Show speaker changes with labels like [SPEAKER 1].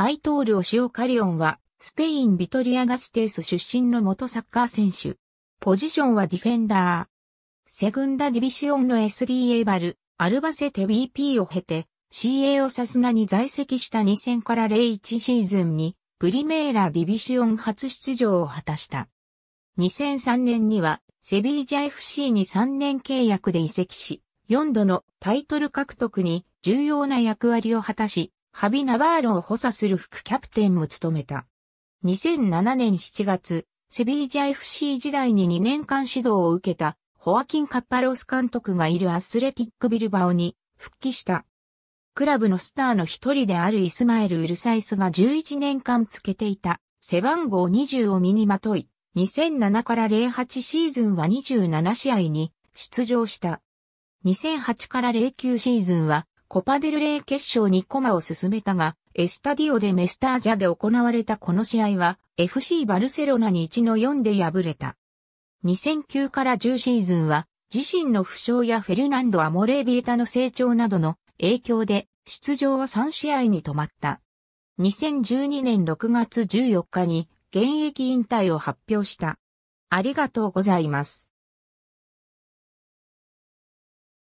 [SPEAKER 1] アイトール・オシオカリオンは、スペイン・ビトリア・ガステース出身の元サッカー選手。ポジションはディフェンダー。セグンダ・ディビシオンの S3 エバル、アルバセテ BP を経て、CA をサスナに在籍した2000から01シーズンに、プリメーラ・ディビシオン初出場を果たした。2003年には、セビージャ FC に3年契約で移籍し、4度のタイトル獲得に重要な役割を果たし、ハビ・ナバーロを補佐する副キャプテンも務めた。2007年7月、セビージャ FC 時代に2年間指導を受けた、ホアキン・カッパロス監督がいるアスレティック・ビルバオに復帰した。クラブのスターの一人であるイスマエル・ウルサイスが11年間つけていた背番号20を身にまとい、2007から08シーズンは27試合に出場した。2008から09シーズンはコパデルレイ決勝にマを進めたが、エスタディオでメスタージャで行われたこの試合は FC バルセロナに1の4で敗れた。2009から10シーズンは自身の負傷やフェルナンド・アモレービエタの成長などの影響で出場は3試合に止まった。2012年6月14日に現役引退を発表し
[SPEAKER 2] た。ありがとうございます。